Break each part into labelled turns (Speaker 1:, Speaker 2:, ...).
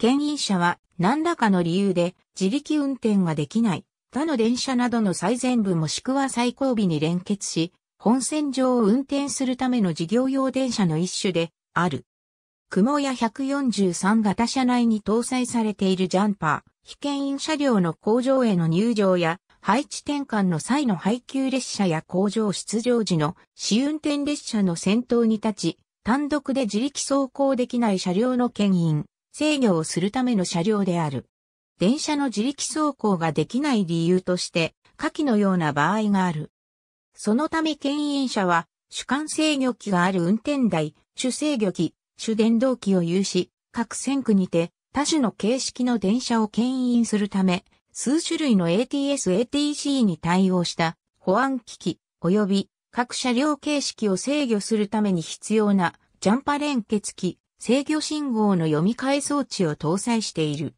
Speaker 1: 牽引車は何らかの理由で自力運転ができない他の電車などの最前部もしくは最後尾に連結し、本線上を運転するための事業用電車の一種である。雲屋143型車内に搭載されているジャンパー、被牽引車両の工場への入場や配置転換の際の配給列車や工場出場時の試運転列車の先頭に立ち、単独で自力走行できない車両の牽引、制御をするための車両である。電車の自力走行ができない理由として、下記のような場合がある。そのため牽引車は、主管制御機がある運転台、主制御機、主電動機を有し、各線区にて、多種の形式の電車を牽引するため、数種類の ATS、ATC に対応した保安機器及び各車両形式を制御するために必要なジャンパ連結機、制御信号の読み替え装置を搭載している。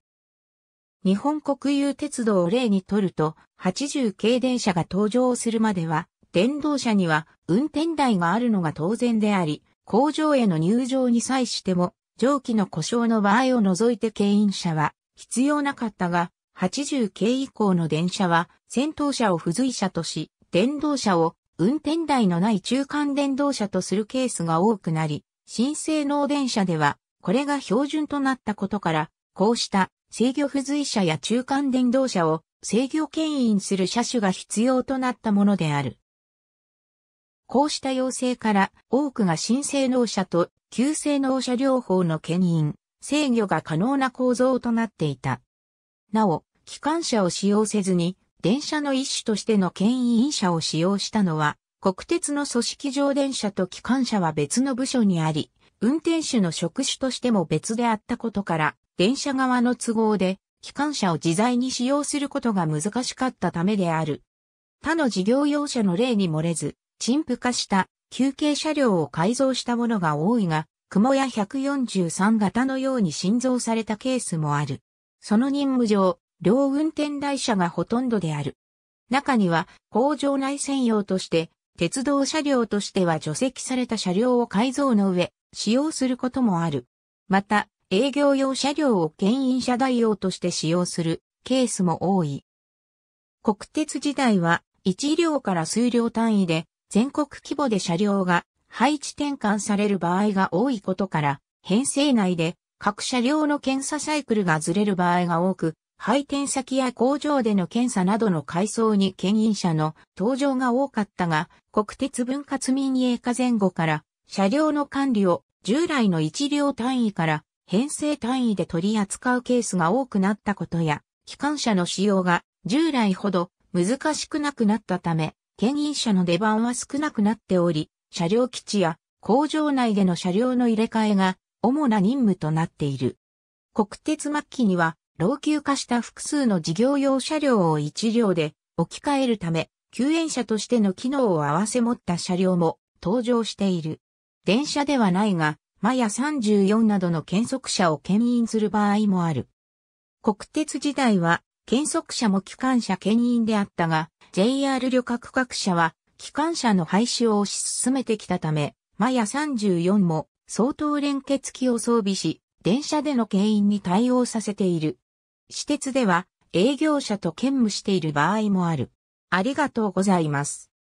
Speaker 1: 日本国有鉄道を例にとると、80系電車が登場するまでは、電動車には運転台があるのが当然であり、工場への入場に際しても、蒸気の故障の場合を除いて牽引車は必要なかったが、80系以降の電車は先頭車を付随車とし、電動車を運転台のない中間電動車とするケースが多くなり、新性能電車では、これが標準となったことから、こうした制御付随車や中間電動車を制御牽引する車種が必要となったものである。こうした要請から多くが新性能車と旧性能車両方の牽引、制御が可能な構造となっていた。なお、機関車を使用せずに電車の一種としての牽引車を使用したのは国鉄の組織上電車と機関車は別の部署にあり、運転手の職種としても別であったことから、電車側の都合で、機関車を自在に使用することが難しかったためである。他の事業用車の例に漏れず、陳腐化した休憩車両を改造したものが多いが、雲や143型のように新造されたケースもある。その任務上、両運転台車がほとんどである。中には工場内専用として鉄道車両としては除籍された車両を改造の上、使用することもある。また、営業用車両を牽引車代用として使用するケースも多い。国鉄時代は、1両から数両単位で、全国規模で車両が配置転換される場合が多いことから、編成内で各車両の検査サイクルがずれる場合が多く、配点先や工場での検査などの改装に牽引車の登場が多かったが、国鉄分割民営化前後から車両の管理を従来の1両単位から編成単位で取り扱うケースが多くなったことや、機関車の使用が従来ほど難しくなくなったため、牽引車の出番は少なくなっており、車両基地や工場内での車両の入れ替えが主な任務となっている。国鉄末期には老朽化した複数の事業用車両を1両で置き換えるため、救援車としての機能を併せ持った車両も登場している。電車ではないが、マヤ34などの検測車を牽引する場合もある。国鉄時代は、検測車も機関車牽引であったが、JR 旅客各社は、機関車の廃止を推し進めてきたため、マヤ34も相当連結機を装備し、電車での牽引に対応させている。私鉄では営業者と兼務している場合もある。ありがとうございます。